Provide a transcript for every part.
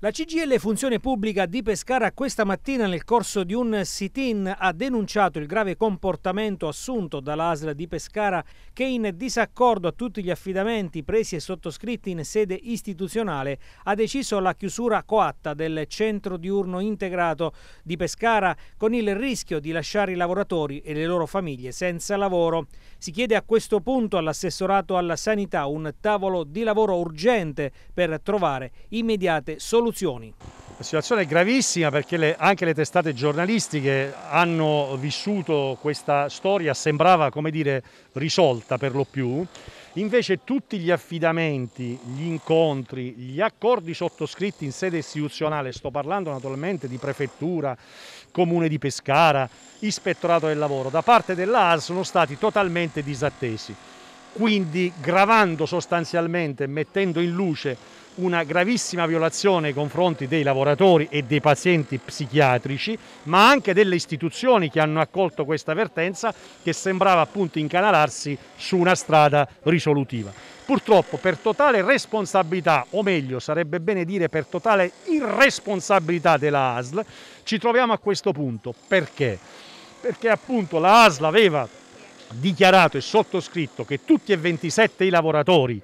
La CGL Funzione Pubblica di Pescara questa mattina nel corso di un sit-in ha denunciato il grave comportamento assunto dall'ASL di Pescara che in disaccordo a tutti gli affidamenti presi e sottoscritti in sede istituzionale ha deciso la chiusura coatta del centro diurno integrato di Pescara con il rischio di lasciare i lavoratori e le loro famiglie senza lavoro. Si chiede a questo punto all'assessorato alla sanità un tavolo di lavoro urgente per trovare immediate soluzioni soluzioni. La situazione è gravissima perché le, anche le testate giornalistiche hanno vissuto questa storia, sembrava come dire risolta per lo più, invece tutti gli affidamenti, gli incontri, gli accordi sottoscritti in sede istituzionale, sto parlando naturalmente di prefettura, comune di Pescara, ispettorato del lavoro, da parte dell'AR sono stati totalmente disattesi, quindi gravando sostanzialmente, mettendo in luce una gravissima violazione nei confronti dei lavoratori e dei pazienti psichiatrici, ma anche delle istituzioni che hanno accolto questa avvertenza che sembrava appunto incanalarsi su una strada risolutiva. Purtroppo per totale responsabilità, o meglio sarebbe bene dire per totale irresponsabilità della ASL, ci troviamo a questo punto. Perché? Perché appunto la ASL aveva dichiarato e sottoscritto che tutti e 27 i lavoratori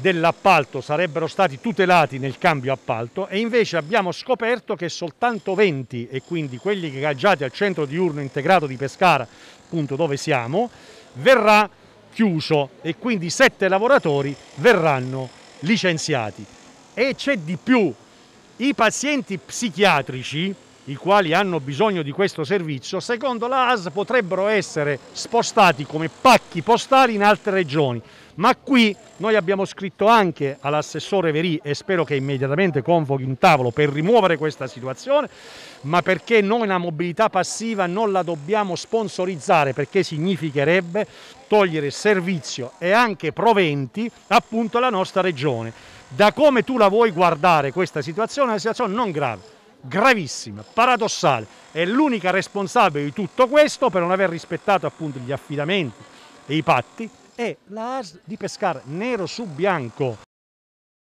dell'appalto sarebbero stati tutelati nel cambio appalto e invece abbiamo scoperto che soltanto 20 e quindi quelli gaggiati al centro diurno integrato di Pescara, appunto dove siamo, verrà chiuso e quindi 7 lavoratori verranno licenziati. E c'è di più, i pazienti psichiatrici i quali hanno bisogno di questo servizio, secondo la AS potrebbero essere spostati come pacchi postali in altre regioni. Ma qui noi abbiamo scritto anche all'assessore Verì e spero che immediatamente convochi un tavolo per rimuovere questa situazione, ma perché noi la mobilità passiva non la dobbiamo sponsorizzare perché significherebbe togliere servizio e anche proventi appunto alla nostra regione. Da come tu la vuoi guardare questa situazione, è una situazione non grave gravissima, paradossale, è l'unica responsabile di tutto questo per non aver rispettato appunto gli affidamenti e i patti è la AS di pescare nero su bianco.